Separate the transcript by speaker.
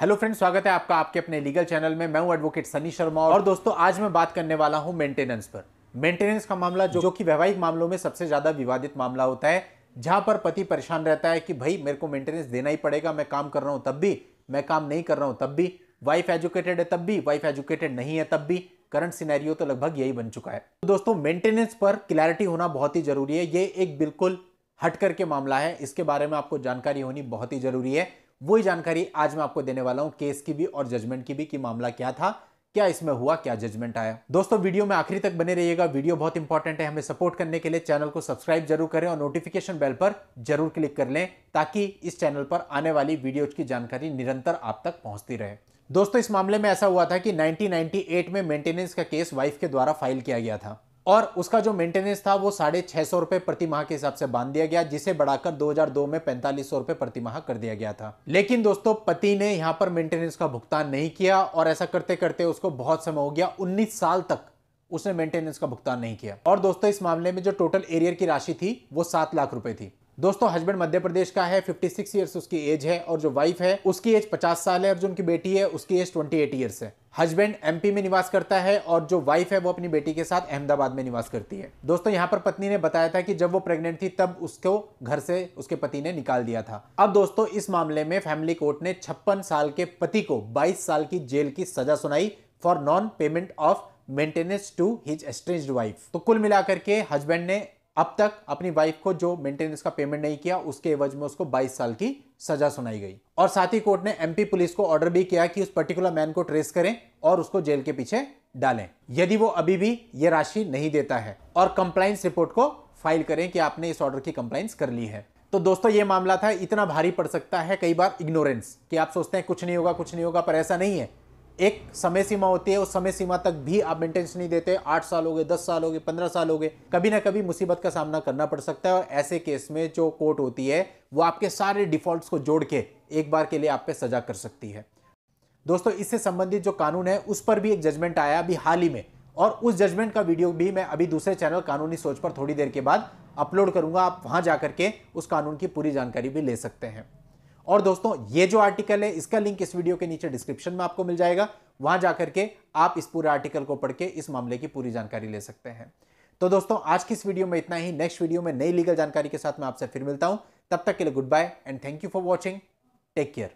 Speaker 1: hello friends स्वागत है आपका आपके अपने लीगल चैनल में मैं हूं एडवोकेट सनी शर्मा और दोस्तों आज मैं बात करने वाला हूं मेंटेनेंस पर मेंटेनेंस का मामला जो, जो कि वैवाहिक मामलों में सबसे ज़्यादा विवादित मामला होता है जहां पर पति परेशान रहता है कि भाई मेरे को मेंटेनेंस देना ही पड़ेगा मैं काम कर रहा हूँ तब भी मैं काम नहीं कर रहा हूँ तब भी वाइफ एजुकेटेड है तब भी वाइफ एजुकेटेड नहीं है तब भी करंट सिनेरियो तो लगभग यही बन चुका है तो दोस्तों मेंटेनेंस पर क्लैरिटी होना बहुत ही ज़रूरी है ये एक बिल्कुल हटकर के मामला है इसके बारे में आपको जानकारी होनी बहुत ही ज़रूरी है वही जानकारी आज मैं आपको देने वाला हूं केस की भी और जजमेंट की भी कि मामला क्या था क्या इसमें हुआ क्या जजमेंट आया दोस्तों वीडियो में आखिरी तक बने रहिएगा वीडियो बहुत इंपॉर्टेंट है हमें सपोर्ट करने के लिए चैनल को सब्सक्राइब जरूर करें और नोटिफिकेशन बेल पर जरूर क्लिक कर लें ताकि इस चैनल पर आने वाली वीडियो की जानकारी निरंतर आप तक पहुंचती रहे दोस्तों इस मामले में ऐसा हुआ था कि 1998 में मेंटेनेंस का केस वाइफ के द्वारा फाइल किया गया था और उसका जो मेंटेनेंस था वो साढ़े छः सौ रुपये प्रति माह के हिसाब से बांध दिया गया जिसे बढ़ाकर 2002 में पैंतालीस सौ रुपये प्रति माह कर दिया गया था लेकिन दोस्तों पति ने यहाँ पर मेंटेनेंस का भुगतान नहीं किया और ऐसा करते करते उसको बहुत समय हो गया उन्नीस साल तक उसने मेंटेनेंस का भुगतान नहीं किया और दोस्तों इस मामले में जो टोटल एरियर की राशि थी वो सात लाख रुपए थी दोस्तों हस्बैंड मध्य प्रदेश का है 56 सिक्स ईयर्स उसकी एज है और जो वाइफ है उसकी एज 50 साल है और जो उनकी बेटी है उसकी एज 28 एट ईयर्स है हस्बैंड एमपी में निवास करता है और जो वाइफ है वो अपनी बेटी के साथ अहमदाबाद में निवास करती है दोस्तों यहाँ पर पत्नी ने बताया था कि जब वो प्रेग्नेंट थी तब उसको घर से उसके पति ने निकाल दिया था अब दोस्तों इस मामले में फैमिली कोर्ट ने छप्पन साल के पति को बाईस साल की जेल की सजा सुनाई for non payment of maintenance to his estranged wife तो कुल मिलाकर के हस्बैंड ने अब तक अपनी वाइफ को जो मेंटेनेंस का पेमेंट नहीं किया उसके एवज में उसको 22 साल की सजा सुनाई गई और साथ ही कोर्ट ने एमपी पुलिस को ऑर्डर भी किया कि उस पर्टिकुलर मैन को ट्रेस करें और उसको जेल के पीछे डालें यदि वो अभी भी ये राशि नहीं देता है और कंप्लाइंस रिपोर्ट को फाइल करें कि आपने इस ऑर्डर की कंप्लाइंस कर ली है तो दोस्तों ये मामला था इतना भारी पड़ सकता है कई बार इग्नोरेंस कि आप सोचते हैं कुछ नहीं होगा कुछ नहीं होगा पर ऐसा नहीं है एक समय सीमा होती है उस समय सीमा तक भी आप मेंटेनेंस नहीं देते आठ साल हो गए दस साल हो गए पंद्रह साल हो गए कभी ना कभी मुसीबत का सामना करना पड़ सकता है और ऐसे केस में जो कोर्ट होती है वो आपके सारे डिफॉल्ट्स को जोड़ के एक बार के लिए आप पे सजा कर सकती है दोस्तों इससे संबंधित जो कानून है उस पर भी एक जजमेंट आया अभी हाल ही में और उस जजमेंट का वीडियो भी मैं अभी दूसरे चैनल कानूनी सोच पर थोड़ी देर के बाद अपलोड करूंगा आप वहां जाकर के उस कानून की पूरी जानकारी भी ले सकते हैं और दोस्तों ये जो आर्टिकल है इसका लिंक इस वीडियो के नीचे डिस्क्रिप्शन में आपको मिल जाएगा वहां जाकर के आप इस पूरे आर्टिकल को पढ़ के इस मामले की पूरी जानकारी ले सकते हैं तो दोस्तों आज की इस वीडियो में इतना ही नेक्स्ट वीडियो में नई लीगल जानकारी के साथ मैं आपसे फिर मिलता हूं तब तक के लिए goodbye and thank you for watching take care